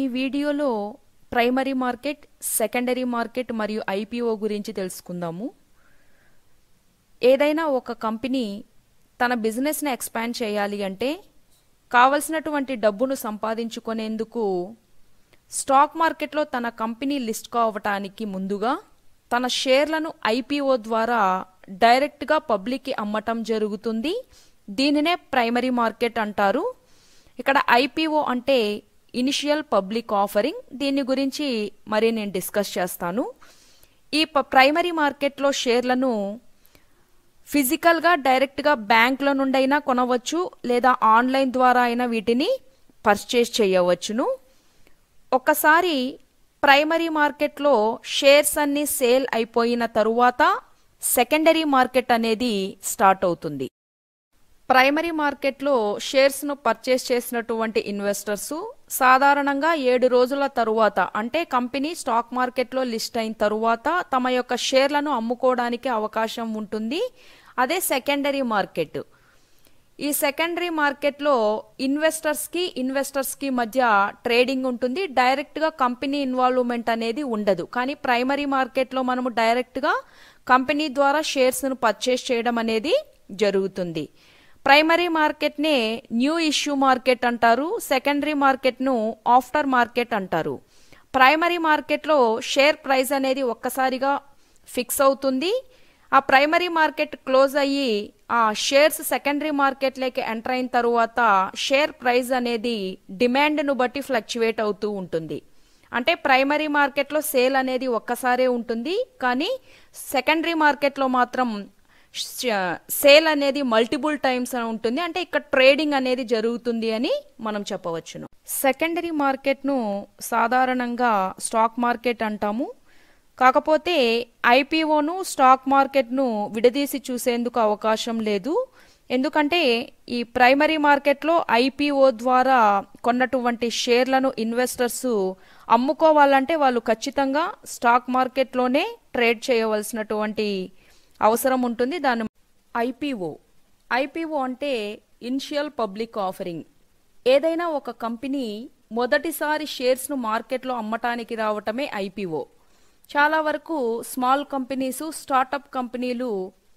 ఈ వీడియోలో primary market secondary market మరియు ఐపీఓ గురించి తెలుసుకుందాము ఏదైనా ఒక కంపెనీ తన బిజినెస్ని ఎక్స్పాండ్ చేయాలి అంటే కావలసినటువంటి డబ్బును సంపాదించుకునేందుకు స్టాక్ మార్కెట్లో తన కంపెనీ లిస్ట్ కావటానికి ముందుగా తన షేర్లను ఐపీఓ ద్వారా డైరెక్ట్గా పబ్లిక్కి అమ్మటం జరుగుతుంది దీనినే ప్రైమరీ మార్కెట్ అంటారు ఇక్కడ ఐపీఓ అంటే ఇనిషియల్ పబ్లిక్ ఆఫరింగ్ దీని గురించి మరి నేను డిస్కస్ చేస్తాను ఈ ప్రైమరీ మార్కెట్లో షేర్లను ఫిజికల్గా డైరెక్ట్గా బ్యాంకుల నుండి అయినా కొనవచ్చు లేదా ఆన్లైన్ ద్వారా అయినా వీటిని పర్చేస్ చేయవచ్చును ఒకసారి ప్రైమరీ మార్కెట్లో షేర్స్ అన్ని సేల్ అయిపోయిన తరువాత సెకండరీ మార్కెట్ అనేది స్టార్ట్ అవుతుంది ప్రైమరీ మార్కెట్లో షేర్స్ను పర్చేస్ చేసినటువంటి ఇన్వెస్టర్సు సాధారణంగా ఏడు రోజుల తరువాత అంటే కంపెనీ స్టాక్ మార్కెట్లో లిస్ట్ అయిన తరువాత తమ యొక్క షేర్లను అమ్ముకోవడానికి అవకాశం ఉంటుంది అదే సెకండరీ మార్కెట్ ఈ సెకండరీ మార్కెట్లో ఇన్వెస్టర్స్కి ఇన్వెస్టర్స్కి మధ్య ట్రేడింగ్ ఉంటుంది డైరెక్ట్గా కంపెనీ ఇన్వాల్వ్మెంట్ అనేది ఉండదు కానీ ప్రైమరీ మార్కెట్లో మనము డైరెక్ట్గా కంపెనీ ద్వారా షేర్స్ను పర్చేస్ చేయడం అనేది జరుగుతుంది ప్రైమరీ మార్కెట్నే న్యూ ఇష్యూ మార్కెట్ అంటారు సెకండరీ మార్కెట్ను ఆఫ్టర్ మార్కెట్ అంటారు ప్రైమరీ మార్కెట్లో షేర్ ప్రైస్ అనేది ఒక్కసారిగా ఫిక్స్ అవుతుంది ఆ ప్రైమరీ మార్కెట్ క్లోజ్ అయ్యి ఆ షేర్స్ సెకండరీ మార్కెట్లోకి ఎంటర్ అయిన తర్వాత షేర్ ప్రైస్ అనేది డిమాండ్ను బట్టి ఫ్లక్చువేట్ అవుతూ ఉంటుంది అంటే ప్రైమరీ మార్కెట్లో సేల్ అనేది ఒక్కసారే ఉంటుంది కానీ సెకండరీ మార్కెట్లో మాత్రం సేల్ అనేది మల్టిపుల్ టైమ్స్ ఉంటుంది అంటే ఇక్కడ ట్రేడింగ్ అనేది జరుగుతుంది అని మనం చెప్పవచ్చును సెకండరీ మార్కెట్ను సాధారణంగా స్టాక్ మార్కెట్ అంటాము కాకపోతే ఐపీఓను స్టాక్ మార్కెట్ను విడదీసి చూసేందుకు అవకాశం లేదు ఎందుకంటే ఈ ప్రైమరీ మార్కెట్లో ఐపీఓ ద్వారా కొన్నటువంటి షేర్లను ఇన్వెస్టర్స్ అమ్ముకోవాలంటే వాళ్ళు ఖచ్చితంగా స్టాక్ మార్కెట్లోనే ట్రేడ్ చేయవలసినటువంటి అవసరం ఉంటుంది దాని ఐపీఓ ఐపీఓ అంటే ఇనిషియల్ పబ్లిక్ ఆఫరింగ్ ఏదైనా ఒక కంపెనీ మొదటిసారి షేర్స్ను మార్కెట్లో అమ్మటానికి రావటమే ఐపీఓ చాలా వరకు స్మాల్ కంపెనీస్ స్టార్టప్ కంపెనీలు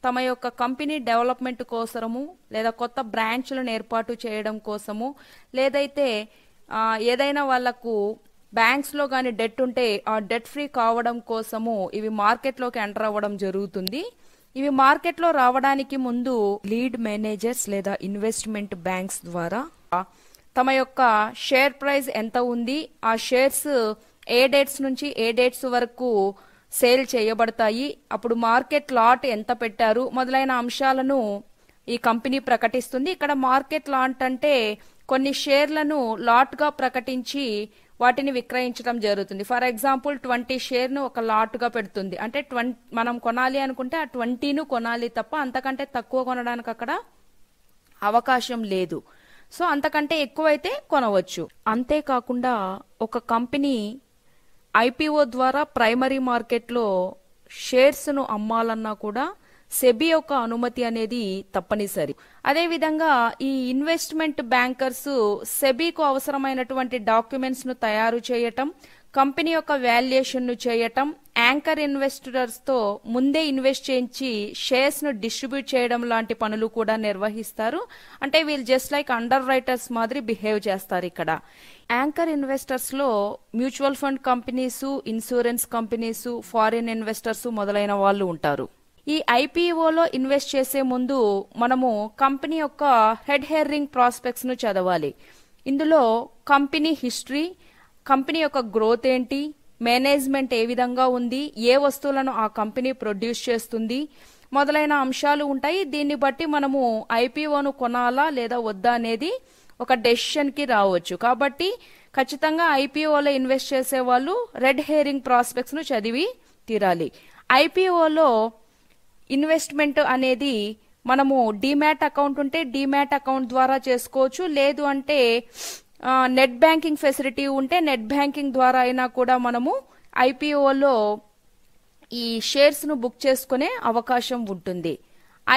తమ యొక్క కంపెనీ డెవలప్మెంట్ కోసము లేదా కొత్త బ్రాంచ్లను ఏర్పాటు చేయడం కోసము లేదైతే ఏదైనా వాళ్లకు బ్యాంక్స్ లో కానీ డెట్ ఉంటే ఆ డెట్ ఫ్రీ కావడం కోసము ఇవి మార్కెట్ లోకి ఎంటర్ అవ్వడం జరుగుతుంది ఇవి మార్కెట్ లో రావడానికి ముందు లీడ్ మేనేజర్స్ లేదా ఇన్వెస్ట్మెంట్ బ్యాంక్స్ ద్వారా తమ యొక్క షేర్ ప్రైస్ ఎంత ఉంది ఆ షేర్స్ ఏ డేట్స్ నుంచి ఏ డేట్స్ వరకు సేల్ చేయబడతాయి అప్పుడు మార్కెట్ లాట్ ఎంత పెట్టారు మొదలైన అంశాలను ఈ కంపెనీ ప్రకటిస్తుంది ఇక్కడ మార్కెట్ లాట్ అంటే కొన్ని షేర్లను లాట్గా ప్రకటించి వాటిని విక్రయించడం జరుగుతుంది ఫర్ ఎగ్జాంపుల్ ట్వంటీ షేర్ను ఒక లాట్గా పెడుతుంది అంటే ట్వంటీ మనం కొనాలి అనుకుంటే ఆ ట్వంటీను కొనాలి తప్ప అంతకంటే తక్కువ కొనడానికి అక్కడ అవకాశం లేదు సో అంతకంటే ఎక్కువైతే కొనవచ్చు అంతేకాకుండా ఒక కంపెనీ ఐపీఓ ద్వారా ప్రైమరీ మార్కెట్లో షేర్స్ను అమ్మాలన్నా కూడా సెబీ యొక్క అనుమతి అనేది తప్పనిసరి అదేవిధంగా ఈ ఇన్వెస్ట్మెంట్ బ్యాంకర్స్ సెబీకు అవసరమైనటువంటి డాక్యుమెంట్స్ ను తయారు చేయటం కంపెనీ యొక్క వాల్యుయేషన్ ను చేయటం యాంకర్ ఇన్వెస్టర్స్ తో ముందే ఇన్వెస్ట్ చేయించి షేర్స్ ను డిస్ట్రిబ్యూట్ చేయడం లాంటి పనులు కూడా నిర్వహిస్తారు అంటే వీళ్ళు జస్ట్ లైక్ అండర్ రైటర్స్ మాదిరి బిహేవ్ చేస్తారు ఇక్కడ యాంకర్ ఇన్వెస్టర్స్ లో mutual fund companies insurance companies foreign investors మొదలైన వాళ్ళు ఉంటారు ఈ ఐపీఓలో ఇన్వెస్ట్ చేసే ముందు మనము కంపెనీ యొక్క హెడ్ హెర్రింగ్ ప్రాస్పెక్ట్స్ను చదవాలి ఇందులో కంపెనీ హిస్టరీ కంపెనీ యొక్క గ్రోత్ ఏంటి మేనేజ్మెంట్ ఏ విధంగా ఉంది ఏ వస్తువులను ఆ కంపెనీ ప్రొడ్యూస్ చేస్తుంది మొదలైన అంశాలు ఉంటాయి దీన్ని బట్టి మనము ఐపీఓను కొనాలా లేదా వద్దా అనేది ఒక డెసిషన్కి రావచ్చు కాబట్టి ఖచ్చితంగా ఐపీఓలో ఇన్వెస్ట్ చేసే వాళ్ళు రెడ్ హెయిరింగ్ ప్రాస్పెక్ట్స్ను చదివి తీరాలి ఐపీఓలో ఇన్వెస్ట్మెంట్ అనేది మనము డిమాట్ అకౌంట్ ఉంటే డిమాట్ అకౌంట్ ద్వారా చేసుకోవచ్చు లేదు అంటే నెట్ బ్యాంకింగ్ ఫెసిలిటీ ఉంటే నెట్ బ్యాంకింగ్ ద్వారా అయినా కూడా మనము ఐపీఓలో ఈ షేర్స్ను బుక్ చేసుకునే అవకాశం ఉంటుంది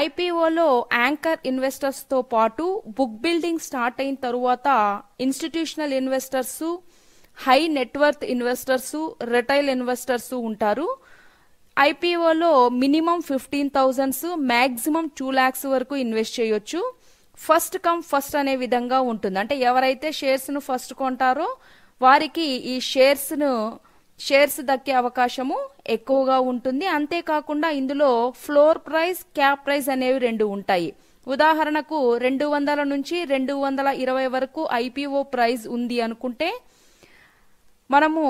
ఐపీఓలో యాంకర్ ఇన్వెస్టర్స్తో పాటు బుక్ బిల్డింగ్ స్టార్ట్ అయిన తరువాత institutional investors high net worth investors retail investors ఉంటారు ఐపీఓలో minimum fifteen thousands maximum two lakhs వరకు ఇన్వెస్ట్ చేయొచ్చు ఫస్ట్ కమ్ ఫస్ట్ అనే విధంగా ఉంటుంది అంటే ఎవరైతే షేర్స్ను ఫస్ట్ కొంటారో వారికి ఈ షేర్స్ను షేర్స్ దక్కే అవకాశము ఎక్కువగా ఉంటుంది అంతేకాకుండా ఇందులో ఫ్లోర్ ప్రైస్ క్యాప్ ప్రైస్ అనేవి రెండు ఉంటాయి ఉదాహరణకు రెండు వందల నుంచి రెండు వందల ఇరవై వరకు ఐపీఓ ప్రైస్ ఉంది అనుకుంటే మనము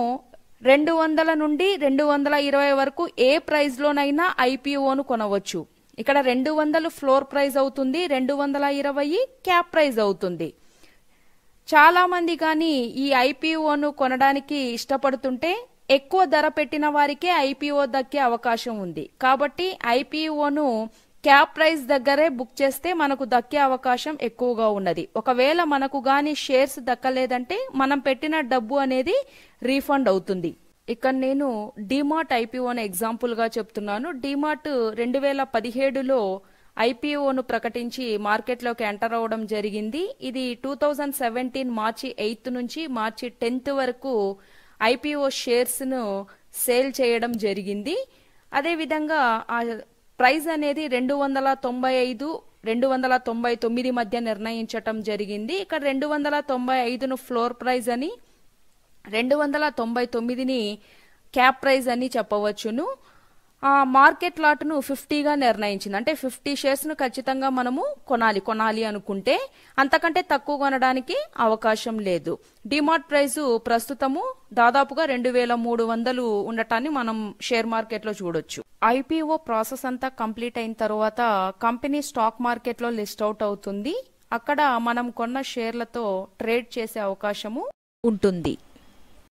రెండు వందల నుండి రెండు వందల ఇరవై వరకు ఏ ప్రైస్లోనైనా ఐపీఓను కొనవచ్చు ఇక్కడ రెండు వందలు ఫ్లోర్ ప్రైజ్ అవుతుంది రెండు వందల ఇరవై క్యాప్ ప్రైజ్ అవుతుంది చాలామంది కానీ ఈ ఐపీఓను కొనడానికి ఇష్టపడుతుంటే ఎక్కువ ధర పెట్టిన వారికే ఐపీఓ దక్కే అవకాశం ఉంది కాబట్టి ఐపీఓను క్యాప్ ప్రైస్ దగ్గరే బుక్ చేస్తే మనకు దక్కే అవకాశం ఎక్కువగా ఉన్నది ఒకవేళ మనకు గాని షేర్స్ దక్కలేదంటే మనం పెట్టిన డబ్బు అనేది రీఫండ్ అవుతుంది ఇక్కడ నేను డిమార్ట్ ఐపీఓ ఎగ్జాంపుల్ ఎగ్జాంపుల్గా చెప్తున్నాను డిమార్ట్ రెండు వేల పదిహేడులో ఐపీఓను ప్రకటించి మార్కెట్లోకి ఎంటర్ అవడం జరిగింది ఇది two thousand seventeen March eighth నుంచి మార్చి టెన్త్ వరకు ఐపీఓ షేర్స్ను సేల్ చేయడం జరిగింది అదేవిధంగా ఆ ప్రైజ్ అనేది రెండు వందల తొంభై ఐదు రెండు వందల తొంభై తొమ్మిది మధ్య నిర్ణయించటం జరిగింది ఇక్కడ రెండు వందల తొంభై ఐదును ఫ్లోర్ ప్రైజ్ అని రెండు వందల తొంభై తొమ్మిదిని క్యాప్ ప్రైజ్ అని చెప్పవచ్చును మార్కెట్ లాట్ను ఫిఫ్టీగా నిర్ణయించింది అంటే ఫిఫ్టీ షేర్స్ను ఖచ్చితంగా మనము కొనాలి కొనాలి అనుకుంటే అంతకంటే తక్కువ కొనడానికి అవకాశం లేదు డిమార్ట్ ప్రైజు ప్రస్తుతము దాదాపుగా రెండు వేల మూడు వందలు ఉండటాన్ని మనం షేర్ మార్కెట్లో చూడొచ్చు ఐపీఓ ప్రాసెస్ అంతా కంప్లీట్ అయిన తర్వాత కంపెనీ స్టాక్ మార్కెట్లో లిస్ట్ అవుట్ అవుతుంది అక్కడ మనం కొన్న షేర్లతో ట్రేడ్ చేసే అవకాశము ఉంటుంది